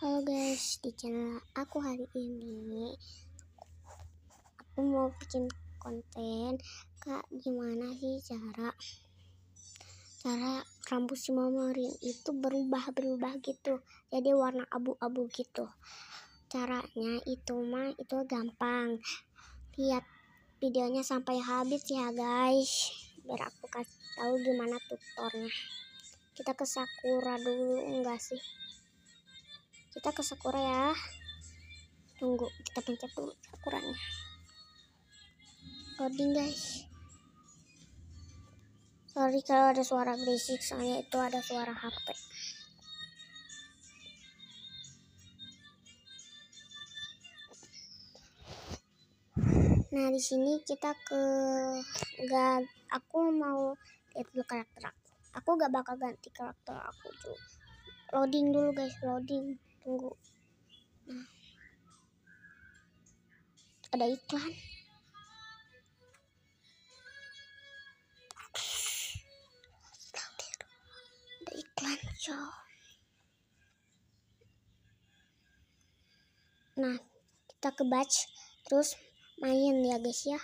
Halo guys, di channel aku hari ini aku mau bikin konten Kak, gimana sih cara cara rambut si ring itu berubah-berubah gitu jadi warna abu-abu gitu caranya itu mah itu gampang lihat videonya sampai habis ya guys biar aku kasih tahu gimana tutornya kita ke Sakura dulu enggak sih kita ke Sakura ya tunggu kita pencet dulu Sakuranya loading guys sorry kalau ada suara berisik soalnya itu ada suara HP nah di sini kita ke gak aku mau lihat dulu karakter aku aku gak bakal ganti karakter aku tuh loading dulu guys loading tunggu ada iklan ada iklan cow nah kita ke batch terus main ya guys ya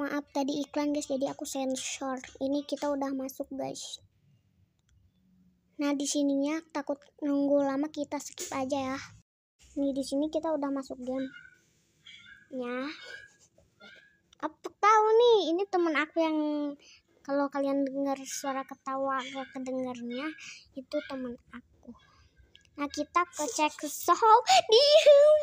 maaf tadi iklan guys jadi aku sensor ini kita udah masuk guys nah di sininya takut nunggu lama kita skip aja ya ini di sini kita udah masuk game ya apa tahu nih ini temen aku yang kalau kalian dengar suara ketawa gak kedengarnya itu temen aku nah kita ke cek so diem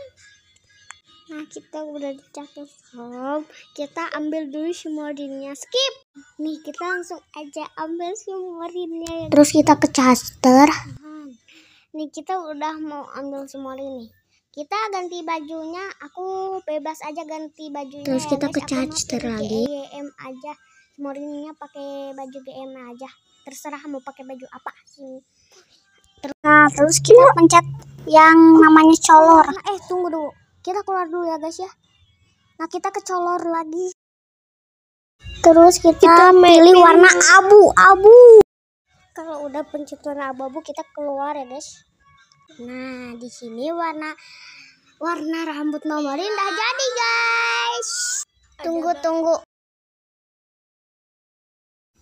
Nah, kita udah dicatat sob. Kita ambil dulu semua rinnya. Skip. Nih, kita langsung aja ambil semua dini Terus kita ke caster. Nih, kita udah mau ambil semua dini Kita ganti bajunya. Aku bebas aja ganti bajunya. Terus kita ya, ke caster lagi. GM aja. Semua pakai baju GM aja. Terserah mau pakai baju apa sih. Terus, nah, terus kita pencet yang namanya color. Nah, eh, tunggu dulu kita keluar dulu ya guys ya nah kita kecolor lagi terus kita, kita pilih main warna abu-abu kalau udah pencet warna abu-abu kita keluar ya guys nah di sini warna warna rambut nomorin Rinda jadi guys tunggu tunggu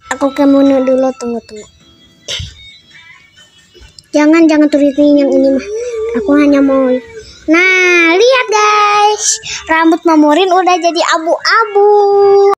aku ke menu dulu tunggu tunggu jangan jangan turutin yang ini mah aku hanya mau Nah, lihat guys, rambut Mamurin udah jadi abu-abu.